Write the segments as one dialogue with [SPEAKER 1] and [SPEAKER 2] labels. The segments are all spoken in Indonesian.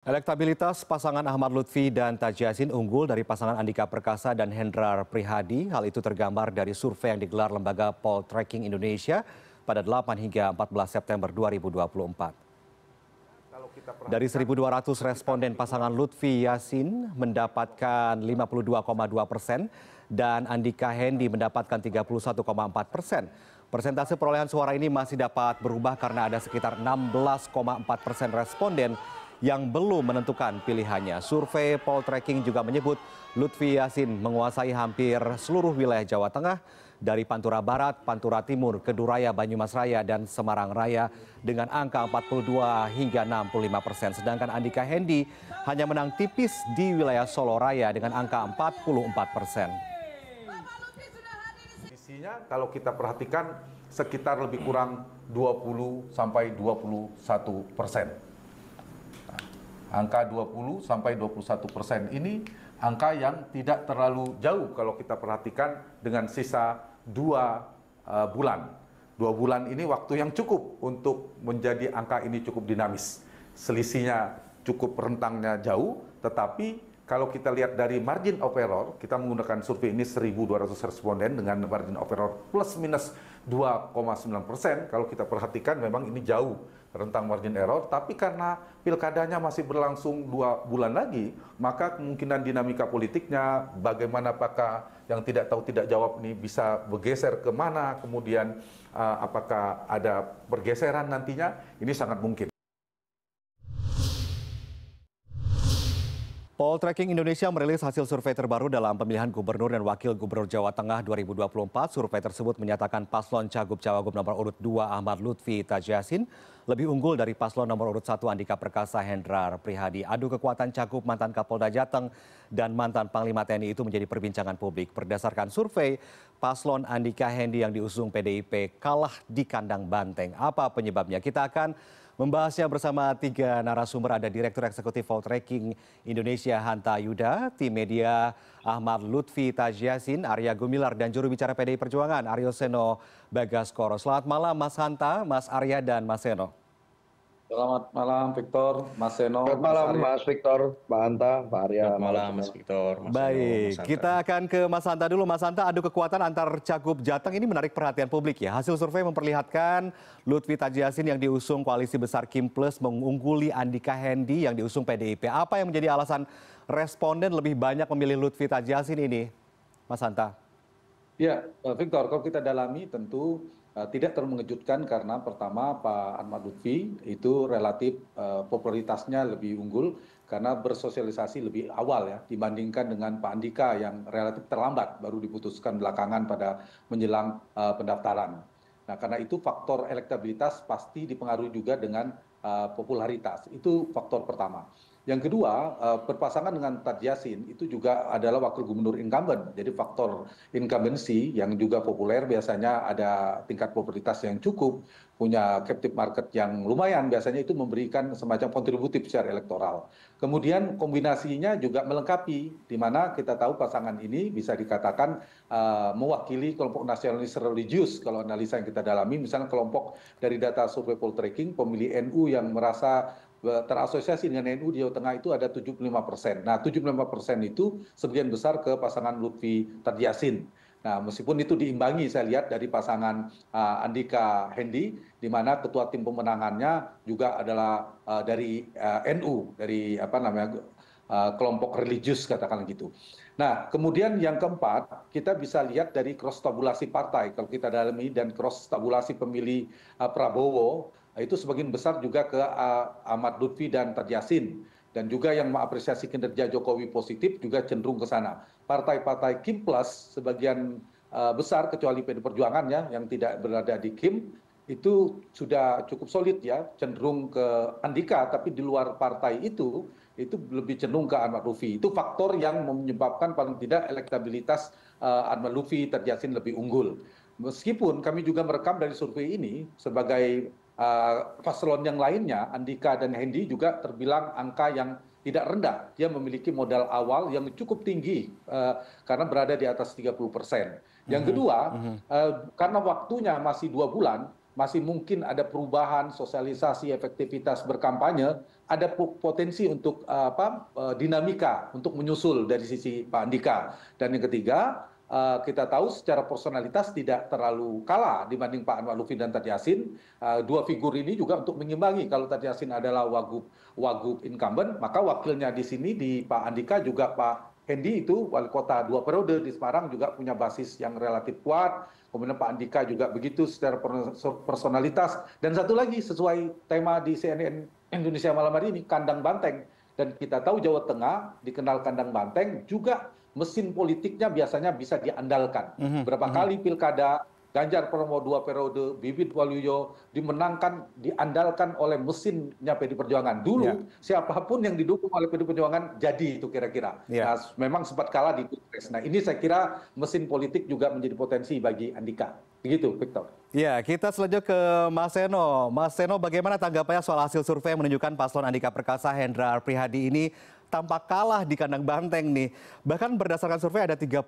[SPEAKER 1] Elektabilitas pasangan Ahmad Lutfi dan Taj unggul dari pasangan Andika Perkasa dan Hendrar Prihadi. Hal itu tergambar dari survei yang digelar Lembaga Poll Tracking Indonesia pada 8 hingga 14 September 2024. Dari 1.200 responden pasangan Lutfi Yasin mendapatkan 52,2 persen dan Andika Hendi mendapatkan 31,4 persen. Persentase perolehan suara ini masih dapat berubah karena ada sekitar 16,4 persen responden yang belum menentukan pilihannya. Survei poll tracking juga menyebut Lutfi Yasin menguasai hampir seluruh wilayah Jawa Tengah dari Pantura Barat, Pantura Timur, Keduraya, Banyumas Raya, dan Semarang Raya dengan angka 42 hingga 65 persen. Sedangkan Andika Hendi hanya menang tipis di wilayah Solo Raya dengan angka 44 persen.
[SPEAKER 2] Isinya kalau kita perhatikan sekitar lebih kurang 20 sampai 21 persen. Angka 20 sampai 21 persen ini angka yang tidak terlalu jauh kalau kita perhatikan dengan sisa dua e, bulan. Dua bulan ini waktu yang cukup untuk menjadi angka ini cukup dinamis. Selisihnya cukup rentangnya jauh, tetapi kalau kita lihat dari margin of error, kita menggunakan survei ini 1.200 responden dengan margin of error plus minus 2,9 persen. Kalau kita perhatikan memang ini jauh rentang margin error, tapi karena pilkadanya masih berlangsung dua bulan lagi, maka kemungkinan dinamika politiknya, bagaimana apakah yang tidak tahu tidak jawab ini bisa bergeser kemana, kemudian eh, apakah
[SPEAKER 1] ada pergeseran nantinya, ini sangat mungkin. Poltreking Indonesia merilis hasil survei terbaru dalam pemilihan gubernur dan wakil gubernur Jawa Tengah 2024. Survei tersebut menyatakan paslon Cagup Cawagup nomor urut 2 Ahmad Lutfi Tajasin lebih unggul dari paslon nomor urut 1 Andika Perkasa Hendrar Prihadi. Adu kekuatan Cagup mantan Kapolda Jateng dan mantan Panglima TNI itu menjadi perbincangan publik. Berdasarkan survei, paslon Andika Hendi yang diusung PDIP kalah di kandang banteng. Apa penyebabnya? Kita akan Membahasnya bersama tiga narasumber ada Direktur Eksekutif Tracking Indonesia Hanta Yuda, tim media Ahmad Lutfi Tajyasin, Arya Gumilar, dan juru bicara PDI Perjuangan Aryo Seno Bagaskoro. Selamat malam Mas Hanta, Mas Arya, dan Mas Seno. Selamat malam Victor, Mas Seno. Selamat malam Mas, Mas Victor, Pak Anta, Pak Arya. Selamat malam Mas Victor, Mas Baik, Seno, Mas kita akan ke Mas Anta dulu. Mas Anta, adu kekuatan antar Cagup Jateng ini menarik perhatian publik ya. Hasil survei memperlihatkan Lutfi Tajiasin yang diusung Koalisi Besar Kim Plus mengungguli Andika Hendi yang diusung PDIP. Apa yang menjadi alasan responden lebih banyak memilih Lutfi Tajiasin ini, Mas Anta?
[SPEAKER 2] Ya, eh, Victor, kalau kita dalami tentu Eh, tidak terlalu mengejutkan karena pertama pak ahmad lutfi itu relatif eh, popularitasnya lebih unggul karena bersosialisasi lebih awal ya dibandingkan dengan pak andika yang relatif terlambat baru diputuskan belakangan pada menjelang eh, pendaftaran nah karena itu faktor elektabilitas pasti dipengaruhi juga dengan Eh, popularitas itu faktor pertama yang kedua eh, berpasangan dengan tad yassin itu juga adalah wakil gubernur incumbent jadi faktor incumbency yang juga populer biasanya ada tingkat popularitas yang cukup punya captive market yang lumayan biasanya itu memberikan semacam kontributif secara elektoral kemudian kombinasinya juga melengkapi di mana kita tahu pasangan ini bisa dikatakan uh, mewakili kelompok nasionalis religius kalau analisa yang kita dalami misalnya kelompok dari data survei poll tracking pemilih NU yang merasa e, terasosiasi dengan nu di jawa tengah itu ada 75 persen nah 75 persen itu sebagian besar ke pasangan lutfi terjasin nah meskipun itu diimbangi saya lihat dari pasangan e, andika hendi di mana ketua tim pemenangannya juga adalah e, dari nu dari apa namanya kelompok religius katakan gitu. Nah, kemudian yang keempat, kita bisa lihat dari cross tabulasi partai kalau kita dalami dan cross tabulasi pemilih uh, Prabowo Ah, itu sebagian besar juga ke ah, ahmad lutfi dan Tadjasin. dan juga yang mengapresiasi kinerja jokowi positif juga cenderung ke sana partai partai kim plus sebagian ah, besar kecuali pd perjuangan ya yang tidak berada di kim itu sudah cukup solid ya cenderung ke andika tapi di luar partai itu itu lebih cenderung ke Ahmad Lutfi Itu faktor yang menyebabkan paling tidak elektabilitas uh, Ahmad Lutfi terjasin lebih unggul. Meskipun kami juga merekam dari survei ini sebagai Eh, paslon yang lainnya andika dan Hendi juga terbilang angka yang tidak rendah dia memiliki modal awal yang cukup tinggi eh, karena berada di atas 30 persen yang mhm, kedua mhm. Eh, karena waktunya masih dua bulan masih mungkin ada perubahan sosialisasi efektivitas berkampanye ada potensi untuk apa dinamika untuk menyusul dari sisi Pak Andika dan yang ketiga Eh, kita tahu secara personalitas tidak terlalu kalah dibanding Pak Anwar Lufi dan Tadiyasin. Yasin. Eh, dua figur ini juga untuk mengimbangi. Kalau Tadiyasin Yasin adalah wagub wagub incumbent, maka wakilnya di sini di Pak Andika juga Pak Hendi itu wali kota dua periode di Semarang juga punya basis yang relatif kuat. Kemudian Pak Andika juga begitu secara personalitas. Dan satu lagi sesuai tema di CNN Indonesia malam hari ini kandang banteng. Dan kita tahu Jawa Tengah dikenal kandang banteng juga mesin politiknya biasanya bisa diandalkan mhm, berapa mhm. kali pilkada ganjar pranowo dua periode bibit waluyo dimenangkan diandalkan oleh mesinnya pd perjuangan dulu ya. siapapun yang didukung oleh pd perjuangan jadi itu kira kira ya. nah memang sempat kalah di pilpres nah ini saya kira mesin politik juga menjadi potensi bagi andika begitu victor
[SPEAKER 1] Ya, kita selanjutnya ke Mas Seno. Mas Seno, bagaimana tanggapannya soal hasil survei yang menunjukkan paslon Andika Perkasa Hendra Prihadi ini tampak kalah di kandang banteng nih. Bahkan berdasarkan survei ada 32,8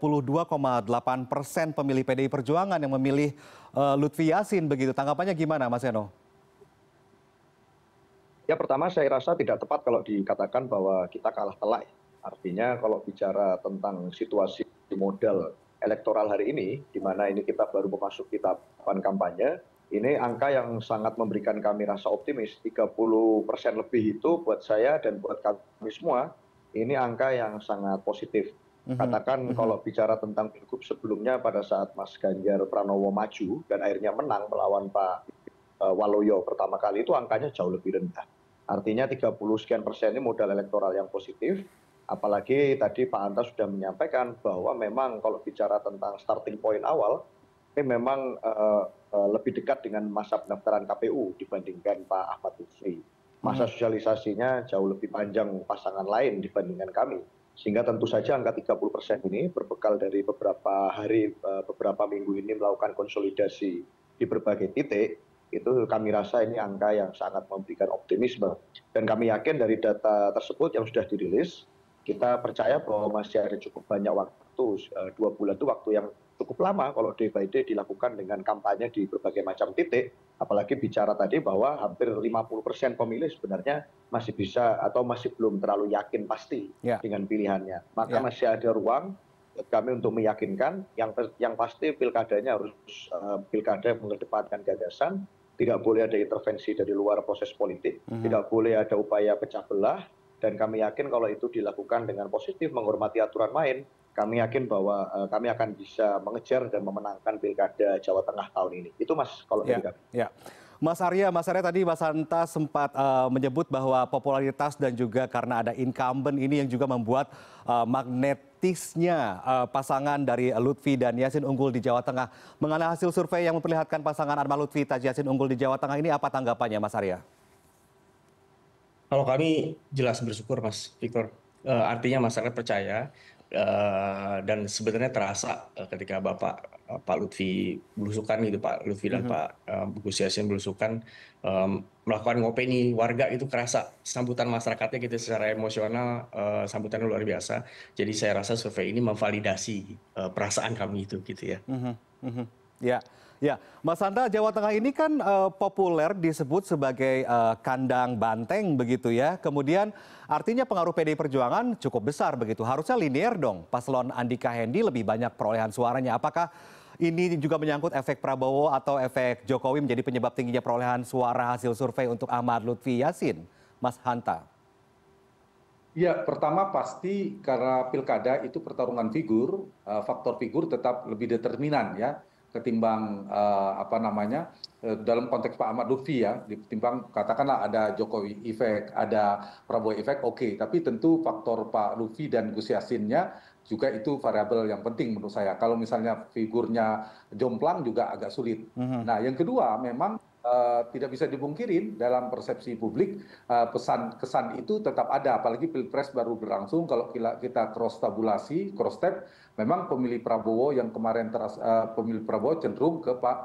[SPEAKER 1] persen pemilih PDI Perjuangan yang memilih uh, Lutfi Yasin begitu. Tanggapannya gimana Mas Eno?
[SPEAKER 3] Ya pertama saya rasa tidak tepat kalau dikatakan bahwa kita kalah telak. Ya. Artinya kalau bicara tentang situasi modal elektoral hari ini, di mana ini kita baru memasuki tahapan kampanye, ini angka yang sangat memberikan kami rasa optimis tiga puluh persen lebih itu buat saya dan buat kami semua ini angka yang sangat positif mhm. katakan mhm. kalau bicara tentang pilgub sebelumnya pada saat Mas Ganjar Pranowo maju dan akhirnya menang melawan Pak eh, Waloyo pertama kali itu angkanya jauh lebih rendah artinya 30 sekian persen ini modal elektoral yang positif apalagi tadi Pak Anta sudah menyampaikan bahwa memang kalau bicara tentang starting point awal ini memang eh, eh, lebih dekat dengan masa pendaftaran kpu dibandingkan pak ahmad lutfi masa hmm. sosialisasinya jauh lebih panjang pasangan lain dibandingkan kami sehingga tentu saja angka 30 persen ini berbekal dari beberapa hari eh, beberapa minggu ini melakukan konsolidasi di berbagai titik itu kami rasa ini angka yang sangat memberikan optimisme dan kami yakin dari data tersebut yang sudah dirilis kita percaya bahwa masih ada cukup banyak waktu dua bulan itu waktu yang cukup lama kalau day by day dilakukan dengan kampanye di berbagai macam titik apalagi bicara tadi bahwa hampir 50% pemilih sebenarnya masih bisa atau masih belum terlalu yakin pasti yeah. dengan pilihannya maka yeah. masih ada ruang kami untuk meyakinkan yang yang pasti pilkadanya harus uh, pilkada mengedepankan gagasan tidak boleh ada intervensi dari luar proses politik mm -hmm. tidak boleh ada upaya pecah belah dan kami yakin kalau itu dilakukan dengan positif menghormati aturan main kami yakin bahwa eh, kami akan bisa mengejar dan memenangkan pilkada Jawa Tengah tahun ini. Itu mas kalau ya, dari kami.
[SPEAKER 1] Ya. Mas Arya, Mas Arya tadi Mas Hanta sempat uh, menyebut bahwa popularitas dan juga karena ada incumbent ini yang juga membuat uh, magnetisnya uh, pasangan dari Lutfi dan Yasin unggul di Jawa Tengah. Mengenai hasil survei yang memperlihatkan pasangan Arma Lutfi Taj Yasin unggul di Jawa Tengah ini apa tanggapannya Mas Arya?
[SPEAKER 4] Kalau kami jelas bersyukur Mas Victor. Uh, artinya masyarakat percaya Eh, dan sebenarnya terasa eh, ketika bapak eh, pak lutfi belusukan gitu pak lutfi dan mhm. pak gus yassin belusukan melakukan ngopeni warga itu kerasa sambutan masyarakatnya gitu secara emosional sambutannya luar biasa jadi saya rasa survei ini memvalidasi perasaan kami itu gitu ya
[SPEAKER 1] mhm, mhm. ya Ya, Mas Santa, Jawa Tengah ini kan uh, populer disebut sebagai uh, kandang banteng begitu ya. Kemudian artinya pengaruh PDI Perjuangan cukup besar begitu. Harusnya linier dong. Paslon Andika Hendi lebih banyak perolehan suaranya. Apakah ini juga menyangkut efek Prabowo atau efek Jokowi menjadi penyebab tingginya perolehan suara hasil survei untuk Ahmad Lutfi Yasin, Mas Hanta?
[SPEAKER 2] Ya, pertama pasti karena pilkada itu pertarungan figur, eh, faktor figur tetap lebih determinan ya ketimbang eh, apa namanya eh, dalam konteks pak ahmad lutfi ya ketimbang katakanlah ada jokowi efek ada prabowo efek oke tapi tentu faktor pak lutfi dan gus yassinnya juga itu variabel yang penting menurut saya kalau misalnya figurnya jomplang juga agak sulit mhm. nah yang kedua memang Eh, tidak bisa dipungkirin dalam persepsi publik eh, pesan kesan itu tetap ada apalagi pilpres baru berlangsung kalau kita cross tabulasi cross tab memang pemilih Prabowo yang kemarin teras eh, pemilih Prabowo cenderung ke Pak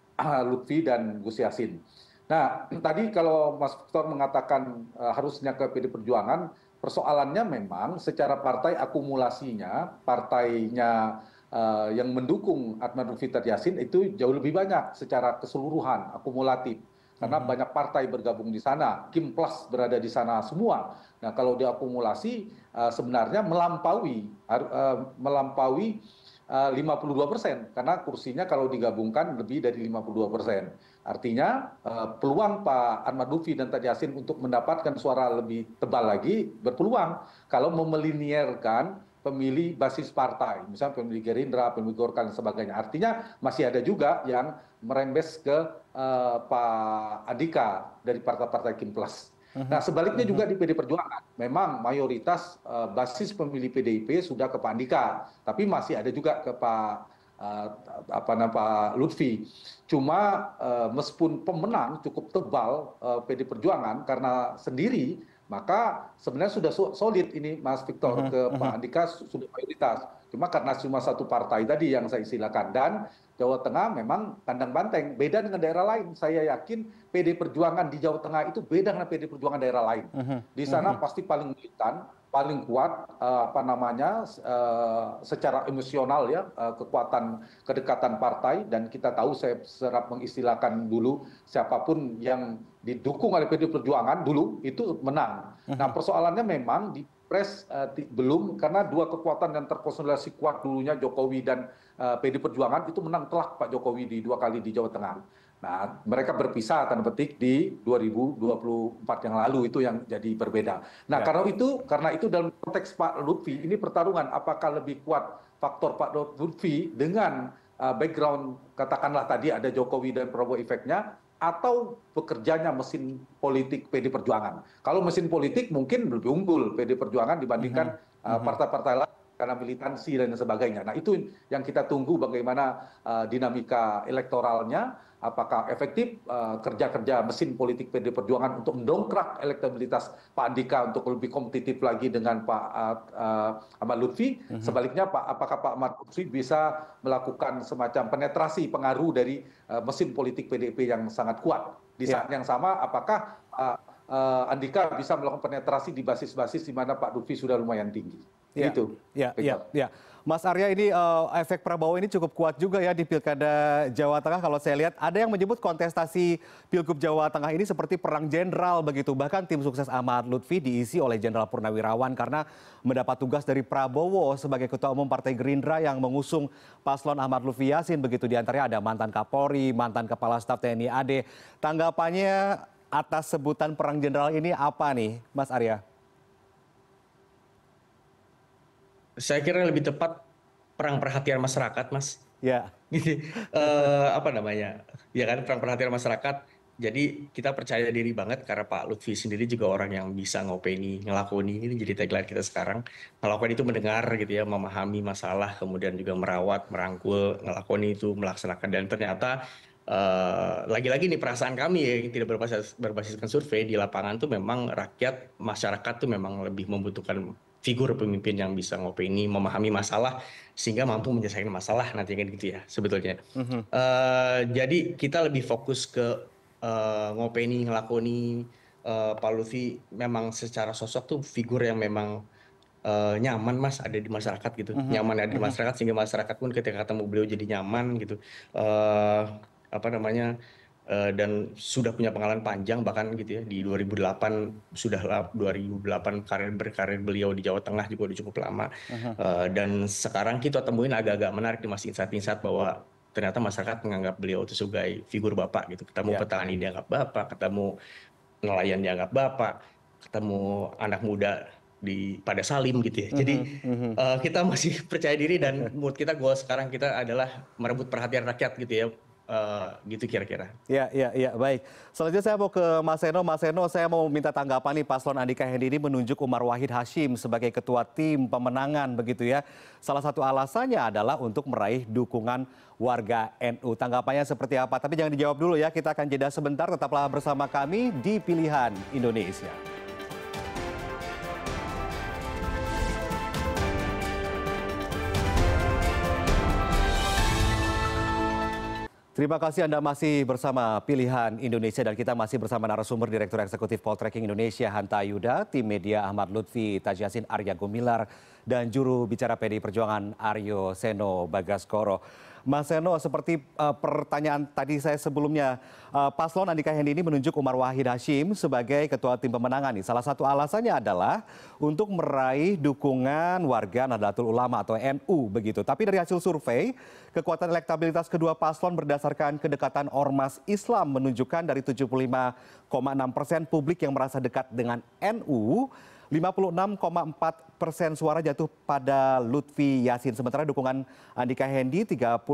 [SPEAKER 2] Lutfi dan Gus Yassin. Nah tadi kalau Mas Victor mengatakan harusnya ke PD Perjuangan persoalannya memang secara partai akumulasinya partainya Eh, yang mendukung Ahmad Rufitad Yasin itu jauh lebih banyak secara keseluruhan akumulatif karena hmm. banyak partai bergabung di sana, Kim Plus berada di sana semua. Nah kalau diakumulasi eh, sebenarnya melampaui uh, melampaui uh, 52 persen karena kursinya kalau digabungkan lebih dari 52 persen. Artinya peluang Pak Ahmad Dufi dan Tad Yasin untuk mendapatkan suara lebih tebal lagi berpeluang kalau memelinierkan pemilih basis partai, misalnya pemilih Gerindra, pemilih Golkar dan sebagainya. Artinya masih ada juga yang merembes ke uh, Pak Andika dari partai-partai Kimplas. Uh mhm. Nah sebaliknya juga mhm. di PD Perjuangan, memang mayoritas uh, basis pemilih PDIP sudah ke Pak Andika, tapi masih ada juga ke Pak uh, apa nama Pak Lutfi. Cuma uh, meskipun pemenang cukup tebal uh, PD Perjuangan karena sendiri maka sebenarnya sudah solid ini Mas Victor mhm, ke Pak mhm. Andika sudah mayoritas. Cuma karena cuma satu partai tadi yang saya istilahkan dan Jawa Tengah memang kandang banteng. Beda dengan daerah lain. Saya yakin PD Perjuangan di Jawa Tengah itu beda dengan PD Perjuangan daerah lain. Mhm, di sana pasti paling militan, paling kuat eh, apa namanya eh, secara emosional ya eh, kekuatan kedekatan partai dan kita tahu saya serap mengistilahkan dulu siapapun yang didukung oleh PD Perjuangan dulu itu menang. Mhm. Nah persoalannya memang di pres uh, belum karena dua kekuatan yang terkonsolidasi kuat dulunya Jokowi dan uh, PD Perjuangan itu menang telak Pak Jokowi di dua kali di Jawa Tengah. Nah, mereka berpisah tanda petik di 2024 yang lalu itu yang jadi berbeda. Nah, ya. karena itu karena itu dalam konteks Pak Lutfi ini pertarungan apakah lebih kuat faktor Pak Lutfi dengan uh, background katakanlah tadi ada Jokowi dan Prabowo efeknya atau bekerjanya mesin politik PD Perjuangan. Kalau mesin politik mungkin lebih unggul PD Perjuangan dibandingkan mhm. Eh, mhm. partai-partai mm -hmm. uh, lain karena militansi dan sebagainya. Nah itu yang kita tunggu bagaimana uh, dinamika elektoralnya apakah efektif eh, kerja-kerja mesin politik PD Perjuangan untuk mendongkrak elektabilitas Pak Andika untuk lebih kompetitif lagi dengan Pak uh, Ahmad Lutfi. Mm -hmm. Sebaliknya Pak, apakah Pak Ahmad Lutfi bisa melakukan semacam penetrasi pengaruh dari uh, mesin politik PDIP yang sangat kuat? Di ya. saat yeah. yang sama, apakah uh, uh, Andika bisa melakukan penetrasi di basis-basis di mana Pak Lutfi sudah lumayan tinggi? Iya, gitu
[SPEAKER 1] ya, ya, ya. Mas Arya ini uh, efek Prabowo ini cukup kuat juga ya di Pilkada Jawa Tengah kalau saya lihat ada yang menyebut kontestasi Pilgub Jawa Tengah ini seperti perang jenderal begitu bahkan tim sukses Ahmad Lutfi diisi oleh Jenderal Purnawirawan karena mendapat tugas dari Prabowo sebagai Ketua Umum Partai Gerindra yang mengusung paslon Ahmad Lutfi Yasin begitu di antaranya ada mantan Kapolri, mantan Kepala Staf TNI AD. Tanggapannya atas sebutan perang jenderal ini apa nih Mas Arya?
[SPEAKER 4] saya kira lebih tepat perang perhatian masyarakat, Mas. Ya. uh, apa namanya? Ya kan perang perhatian masyarakat. Jadi kita percaya diri banget karena Pak Lutfi sendiri juga orang yang bisa ngopeni, ngelakoni ini jadi tagline kita sekarang. Melakukan itu mendengar gitu ya, memahami masalah, kemudian juga merawat, merangkul, ngelakoni itu, melaksanakan dan ternyata eh, lagi-lagi uh, nih perasaan kami ya yang tidak berbasis berbasiskan survei di lapangan tuh memang rakyat masyarakat tuh memang lebih membutuhkan figur pemimpin yang bisa ngopeni memahami masalah sehingga mampu menyelesaikan masalah nantinya kan gitu ya sebetulnya. Mm-hmm. Uh, jadi kita lebih fokus ke uh, ngopeni ngelakoni uh, Pak Lutfi memang secara sosok tuh figur yang memang uh, nyaman mas ada di masyarakat gitu Mm -hmm. nyaman ada di mhm. masyarakat sehingga masyarakat pun ketika ketemu beliau jadi nyaman gitu uh, apa namanya Eh, dan sudah punya pengalaman panjang bahkan gitu ya di 2008 sudah 2008 karir berkarir beliau di Jawa Tengah juga udah cukup lama uh eh, -huh. dan sekarang kita temuin agak-agak menarik di masih ini saat bahwa ternyata masyarakat menganggap beliau itu sebagai figur bapak gitu ketemu yeah. petani dianggap bapak ketemu nelayan dianggap bapak ketemu anak muda di pada Salim gitu ya. Jadi mm -hmm. uh, kita masih percaya diri dan mood kita gue sekarang kita adalah merebut perhatian rakyat gitu ya. Eh, gitu kira-kira.
[SPEAKER 1] Ya, ya, ya, baik. Selanjutnya saya mau ke Mas Seno. Mas Seno, saya mau minta tanggapan nih paslon Andika Hendi ini menunjuk Umar Wahid Hashim sebagai ketua tim pemenangan begitu ya. Salah satu alasannya adalah untuk meraih dukungan warga NU. Tanggapannya seperti apa? Tapi jangan dijawab dulu ya. Kita akan jeda sebentar. Tetaplah bersama kami di Pilihan Indonesia. Terima kasih Anda masih bersama Pilihan Indonesia dan kita masih bersama narasumber Direktur Eksekutif Poltreking Indonesia Hanta Yuda, tim media Ahmad Lutfi, Tajasin Arya Gumilar, dan juru bicara PD Perjuangan Aryo Seno Bagaskoro. Mas Seno, seperti uh, pertanyaan tadi saya sebelumnya, uh, paslon Andika Hendi ini menunjuk Umar Wahid Hashim sebagai ketua tim pemenangan. Nih. Salah satu alasannya adalah untuk meraih dukungan warga Nahdlatul Ulama atau NU begitu. Tapi dari hasil survei, kekuatan elektabilitas kedua paslon berdasarkan kedekatan ormas Islam menunjukkan dari 75,6 persen publik yang merasa dekat dengan NU 56,4 persen suara jatuh pada Lutfi Yasin. Sementara dukungan Andika Hendi 30,4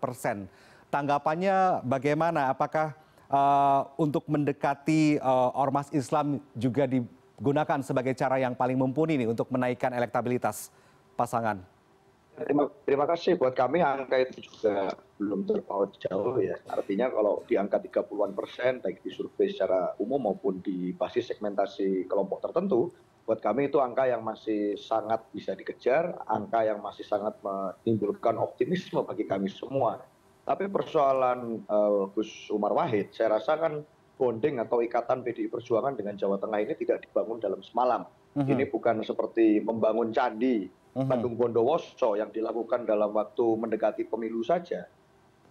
[SPEAKER 1] persen. Tanggapannya bagaimana? Apakah uh, untuk mendekati uh, ormas Islam juga digunakan sebagai cara yang paling mumpuni nih untuk menaikkan elektabilitas pasangan?
[SPEAKER 3] terima terima kasih buat kami angka itu juga belum terpaut jauh ya artinya kalau di angka 30 an persen baik di survei secara umum maupun di basis segmentasi kelompok tertentu buat kami itu angka yang masih sangat bisa dikejar angka yang masih sangat menimbulkan optimisme bagi kami semua tapi persoalan uh, Gus Umar Wahid saya rasa kan bonding atau ikatan PDI Perjuangan dengan Jawa Tengah ini tidak dibangun dalam semalam mhm. ini bukan seperti membangun candi Mhm. Bandung bondowoso yang dilakukan dalam waktu mendekati pemilu saja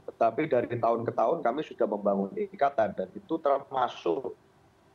[SPEAKER 3] tetapi dari tahun ke tahun kami sudah membangun ikatan dan itu termasuk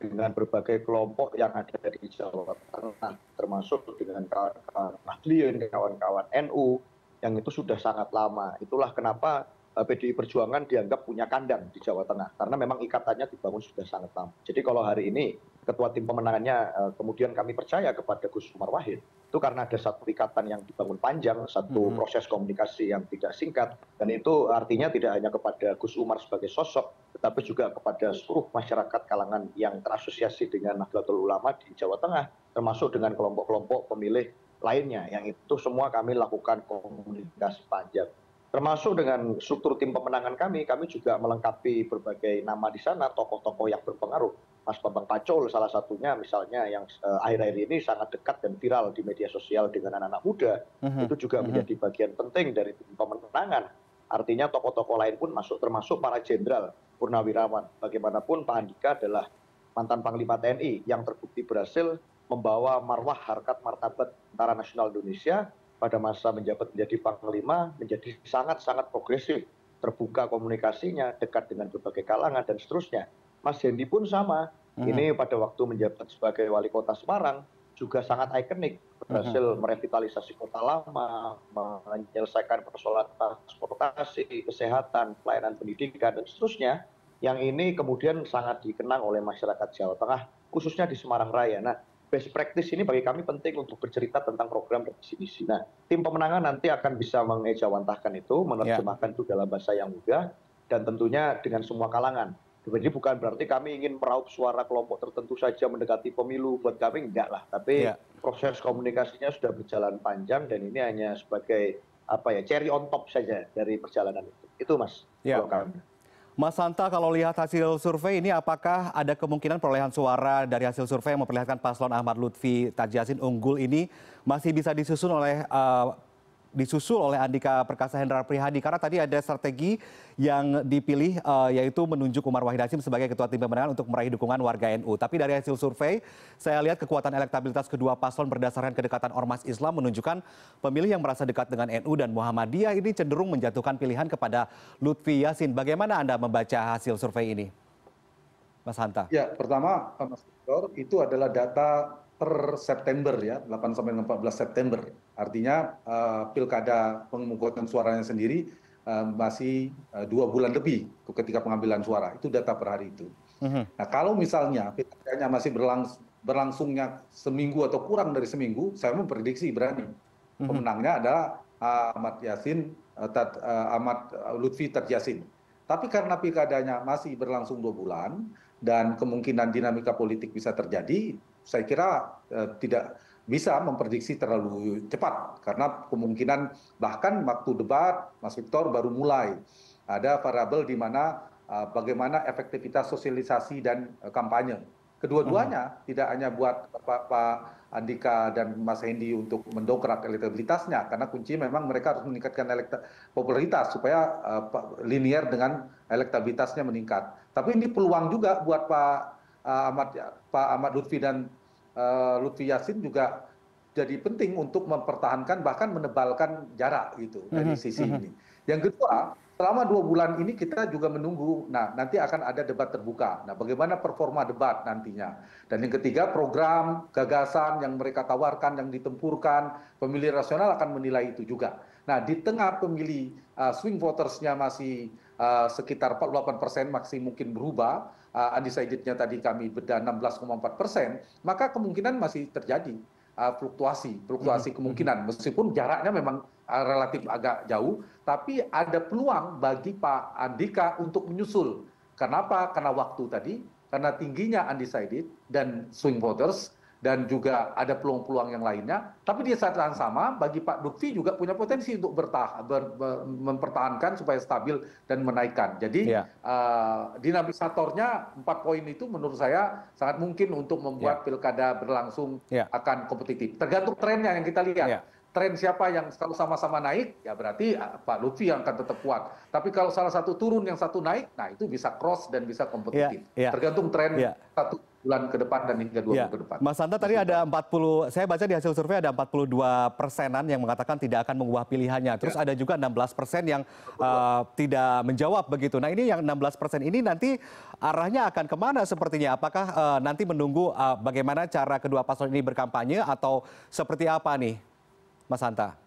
[SPEAKER 3] dengan berbagai kelompok yang ada di Jawa Tengah termasuk dengan kawan-kawan Nahdliyin, kawan-kawan NU yang itu sudah sangat lama. Itulah kenapa Eh, pdi perjuangan dianggap punya kandang di jawa tengah karena memang ikatannya dibangun sudah sangat lama jadi kalau hari ini ketua tim pemenangannya eh, kemudian kami percaya kepada Gus Umar Wahid itu karena ada satu ikatan yang dibangun panjang, satu hmm. proses komunikasi yang tidak singkat dan itu artinya tidak hanya kepada Gus Umar sebagai sosok tetapi juga kepada seluruh masyarakat kalangan yang terasosiasi dengan Nahdlatul Ulama di Jawa Tengah termasuk dengan kelompok-kelompok pemilih lainnya yang itu semua kami lakukan komunikasi panjang termasuk dengan struktur tim pemenangan kami kami juga melengkapi berbagai nama di sana tokoh tokoh yang berpengaruh mas bambang Pacol salah satunya misalnya yang eh, akhir akhir ini sangat dekat dan viral di media sosial dengan anak anak muda mhm. itu juga mhm. menjadi bagian penting dari tim pemenangan artinya tokoh tokoh lain pun masuk termasuk para jenderal purnawirawan bagaimanapun pak andika adalah mantan panglima tni yang terbukti berhasil membawa marwah harkat martabat tentara nasional indonesia pada masa menjabat menjadi panglima menjadi sangat sangat progresif terbuka komunikasinya dekat dengan berbagai kalangan dan seterusnya Mas Hendi pun sama hmm. ini pada waktu menjabat sebagai wali kota Semarang juga sangat ikonik berhasil hmm. merevitalisasi kota lama menyelesaikan persoalan transportasi kesehatan pelayanan pendidikan dan seterusnya yang ini kemudian sangat dikenang oleh masyarakat Jawa Tengah khususnya di Semarang Raya nah best practice ini bagi kami penting untuk bercerita tentang program revisi misi Nah, tim pemenangan nanti akan bisa mengejawantahkan itu, menerjemahkan yeah. itu dalam bahasa yang mudah, dan tentunya dengan semua kalangan. Jadi bukan berarti kami ingin meraup suara kelompok tertentu saja mendekati pemilu, buat kami enggak lah. Tapi yeah. proses komunikasinya sudah berjalan panjang dan ini hanya sebagai apa ya cherry on top saja dari perjalanan itu. Itu mas,
[SPEAKER 1] ya. kalau kami. Mas Santa, kalau lihat hasil survei ini, apakah ada kemungkinan perolehan suara dari hasil survei yang memperlihatkan paslon Ahmad Lutfi Tajasin unggul ini masih bisa disusun oleh uh, disusul oleh Andika Perkasa Hendra Prihadi karena tadi ada strategi yang dipilih uh, yaitu menunjuk Umar Wahid Hasim sebagai ketua tim pemenangan untuk meraih dukungan warga NU. Tapi dari hasil survei, saya lihat kekuatan elektabilitas kedua paslon berdasarkan kedekatan ormas Islam menunjukkan pemilih yang merasa dekat dengan NU dan Muhammadiyah ini cenderung menjatuhkan pilihan kepada Lutfi Yasin. Bagaimana Anda membaca hasil survei ini? Mas Hanta.
[SPEAKER 2] Ya, pertama Mas Victor, itu adalah data per September ya, 8 sampai 14 September. Artinya uh, pilkada pengumuman suaranya sendiri uh, masih uh, dua bulan lebih ketika pengambilan suara. Itu data per hari itu. Uh Nah kalau misalnya pilkadanya masih berlangs berlangsungnya seminggu atau kurang dari seminggu, saya memprediksi berani. Uh Pemenangnya adalah uh, Ahmad Yasin, uh, Tad, uh, Ahmad Lutfi Tad Yasin. Tapi karena pilkadanya masih berlangsung dua bulan dan kemungkinan dinamika politik bisa terjadi, saya kira eh, tidak bisa memprediksi terlalu cepat karena kemungkinan bahkan waktu debat Mas Victor baru mulai ada variabel di mana eh, bagaimana efektivitas sosialisasi dan eh, kampanye. Kedua-duanya hmm. tidak hanya buat Pak, Pak Andika dan Mas Hendy untuk mendongkrak elektabilitasnya, karena kunci memang mereka harus meningkatkan popularitas supaya uh, linier dengan elektabilitasnya meningkat. Tapi ini peluang juga buat Pak uh, Ahmad Pak Ahmad Lutfi dan Eh, lutfi yasin juga jadi penting untuk mempertahankan bahkan menebalkan jarak gitu dari mhm, sisi mhm. ini. Yang kedua, selama dua bulan ini kita juga menunggu. Nah, nanti akan ada debat terbuka. Nah, bagaimana performa debat nantinya? Dan yang ketiga, program, gagasan yang mereka tawarkan, yang ditempurkan, pemilih rasional akan menilai itu juga. Nah, di tengah pemilih uh, swing votersnya masih uh, sekitar 48 persen, masih mungkin berubah undecidednya ah, tadi kami beda 16,4 persen, maka kemungkinan masih terjadi uh, fluktuasi, fluktuasi mhm, mhm. kemungkinan. Meskipun jaraknya memang uh, relatif agak jauh, tapi ada peluang bagi Pak Andika untuk menyusul. Kenapa? Karena waktu tadi, karena tingginya undecided dan swing voters dan juga ada peluang-peluang yang lainnya. Tapi di saat yang sama, bagi Pak Lutfi juga punya potensi untuk bertahan, ber, ber, mempertahankan supaya stabil dan menaikkan. Jadi ya. uh, dinamisatornya empat poin itu menurut saya sangat mungkin untuk membuat ya. pilkada berlangsung ya. akan kompetitif. Tergantung trennya yang kita lihat. Ya tren siapa yang kalau sama-sama naik ya berarti eh, Pak Lutfi yang akan tetap kuat. Tapi kalau salah satu turun yang satu naik, nah itu bisa cross dan bisa iya. kompetitif. Yeah, yeah. Tergantung tren yeah. satu bulan ke depan dan hingga dua ya. bulan ke depan.
[SPEAKER 1] Mas Santa tadi ada 40, saya baca di hasil survei ada 42 persenan yang mengatakan tidak akan mengubah pilihannya. Terus ya. ada juga 16 persen yang uh, tidak menjawab begitu. Nah ini yang 16 persen ini nanti arahnya akan kemana sepertinya? Apakah uh, nanti menunggu uh, bagaimana cara kedua paslon ini berkampanye atau seperti apa nih Mas Santa?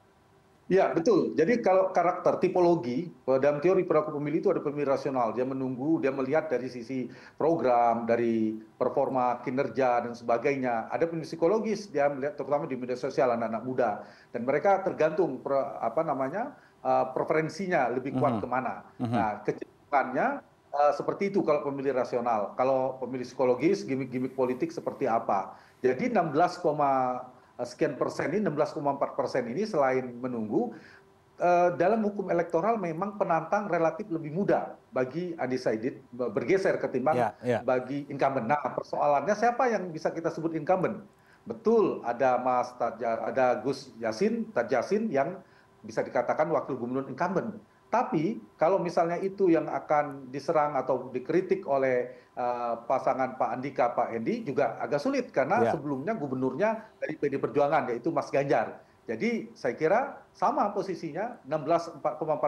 [SPEAKER 2] Ya betul. Jadi kalau karakter tipologi eh, dalam teori perilaku pemilih itu ada pemilih rasional. Dia menunggu, dia melihat dari sisi program, dari performa, kinerja dan sebagainya. Ada pemilih psikologis, dia melihat terutama di media sosial anak-anak muda dan mereka tergantung per, apa namanya uh, preferensinya lebih kuat uh mhm. -huh. kemana. Uh mhm. -huh. Nah kecepatannya uh, eh, seperti itu kalau pemilih rasional. Kalau pemilih psikologis, gimmick-gimmick politik seperti apa. Jadi 16, Eh, sekian persen ini 16,4 persen ini selain menunggu eh, dalam hukum elektoral memang penantang relatif lebih mudah bagi undecided bergeser ketimbang yeah, yeah. bagi incumbent. Nah, persoalannya siapa yang bisa kita sebut incumbent? Betul, ada Mas Tadja, ada Gus Yasin, Taj yang bisa dikatakan wakil gubernur incumbent tapi kalau misalnya itu yang akan diserang atau dikritik oleh eh, pasangan pak andika pak Hendi juga agak sulit karena ya. sebelumnya gubernurnya dari pd perjuangan yaitu mas ganjar jadi saya kira sama posisinya 16,4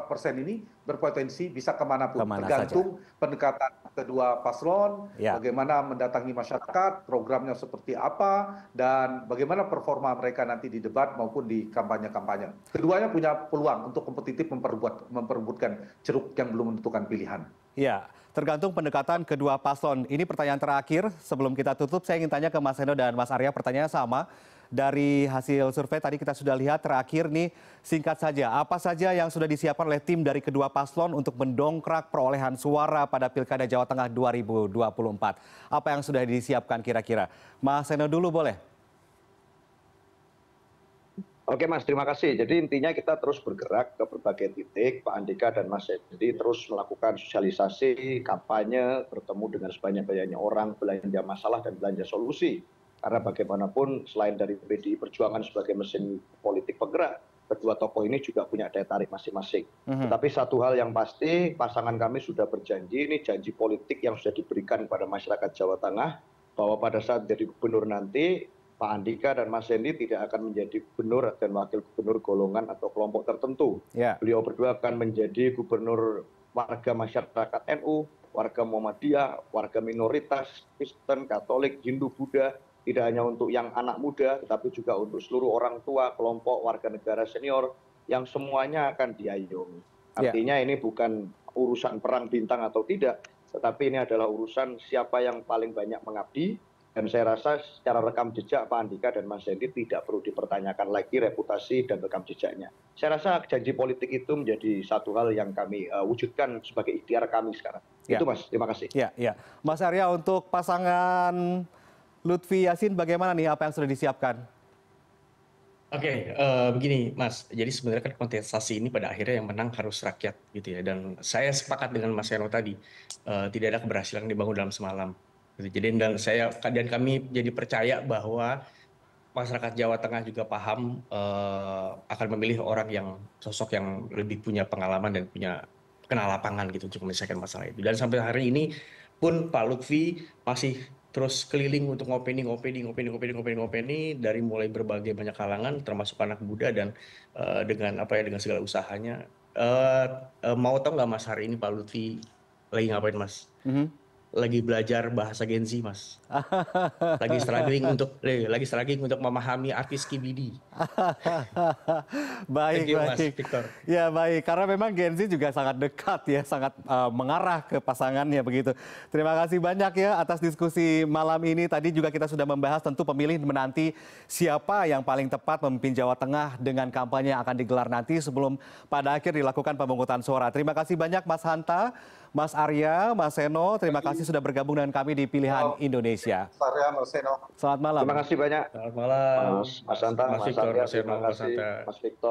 [SPEAKER 2] persen ini berpotensi bisa kemanapun Kemana tergantung saja. pendekatan kedua paslon, ya. bagaimana mendatangi masyarakat, programnya seperti apa, dan bagaimana performa mereka nanti di debat maupun di kampanye-kampanye. Keduanya punya peluang untuk kompetitif memperbuat memperebutkan ceruk yang belum menentukan pilihan.
[SPEAKER 1] Ya, tergantung pendekatan kedua paslon. Ini pertanyaan terakhir sebelum kita tutup. Saya ingin tanya ke Mas Eno dan Mas Arya pertanyaan sama dari hasil survei tadi kita sudah lihat terakhir nih singkat saja apa saja yang sudah disiapkan oleh tim dari kedua paslon untuk mendongkrak perolehan suara pada Pilkada Jawa Tengah 2024. Apa yang sudah disiapkan kira-kira? Mas Seno dulu boleh?
[SPEAKER 3] Oke Mas, terima kasih. Jadi intinya kita terus bergerak ke berbagai titik, Pak Andika dan Mas Jadi terus melakukan sosialisasi, kampanye, bertemu dengan sebanyak-banyaknya orang, belanja masalah dan belanja solusi karena bagaimanapun selain dari pdi perjuangan sebagai mesin politik penggerak kedua tokoh ini juga punya daya tarik masing-masing. Mhm. Tetapi satu hal yang pasti, pasangan kami sudah berjanji, ini janji politik yang sudah diberikan kepada masyarakat Jawa Tengah, bahwa pada saat jadi gubernur nanti, Pak Andika dan Mas Hendy tidak akan menjadi gubernur dan wakil gubernur golongan atau kelompok tertentu. Yeah. Beliau berdua akan menjadi gubernur warga masyarakat NU, warga Muhammadiyah, warga minoritas, Kristen, Katolik, Hindu, Buddha, tidak hanya untuk yang anak muda tetapi juga untuk seluruh orang tua kelompok warga negara senior yang semuanya akan diayomi ya. artinya ini bukan urusan perang bintang atau tidak tetapi ini adalah urusan siapa yang paling banyak mengabdi dan saya rasa secara rekam jejak Pak Andika dan Mas Hendy tidak perlu dipertanyakan lagi reputasi dan rekam jejaknya. Saya rasa janji politik itu menjadi satu hal yang kami uh, wujudkan sebagai ikhtiar kami sekarang. Ya. Itu Mas, terima kasih.
[SPEAKER 1] Ya, ya. Mas Arya untuk pasangan Lutfi Yasin, bagaimana nih apa yang sudah disiapkan?
[SPEAKER 4] Oke, okay, uh, eh, begini Mas. Jadi sebenarnya kan kontestasi ini pada akhirnya yang menang harus rakyat gitu ya. Dan saya sepakat dengan Mas Heno tadi, uh, tidak ada keberhasilan dibangun dalam semalam. Gitu. Jadi dan saya dan kami jadi percaya bahwa masyarakat Jawa Tengah juga paham uh, akan memilih orang yang sosok yang lebih punya pengalaman dan punya kenal lapangan gitu untuk menyelesaikan masalah itu. Dan sampai hari ini pun Pak Lutfi masih terus keliling untuk ngopeni ngopeni ngopeni ngopeni ngopeni ngopeni dari mulai berbagai banyak kalangan termasuk anak muda dan uh, dengan apa ya dengan segala usahanya uh, uh, mau tau nggak Mas hari ini Pak Lutfi lagi ngapain Mas? Mm -hmm lagi belajar bahasa Gen Z, Mas.
[SPEAKER 1] lagi struggling untuk
[SPEAKER 4] eh, lagi struggling untuk memahami artis KBD.
[SPEAKER 1] baik, you, baik. Mas Victor. Ya, baik. Karena memang Gen Z juga sangat dekat ya, sangat uh, mengarah ke pasangannya begitu. Terima kasih banyak ya atas diskusi malam ini. Tadi juga kita sudah membahas tentu pemilih menanti siapa yang paling tepat memimpin Jawa Tengah dengan kampanye yang akan digelar nanti sebelum pada akhir dilakukan pemungutan suara. Terima kasih banyak Mas Hanta Mas Arya, Mas Seno, terima kasih sudah bergabung dengan kami di Pilihan Halo. Indonesia. Mas
[SPEAKER 2] Arya, Mas Seno. Selamat malam. Terima kasih banyak. Selamat malam. Mas, Mas Anta, Mas, Mas Victor, Arya, Mas Seno, Mas Mas Victor.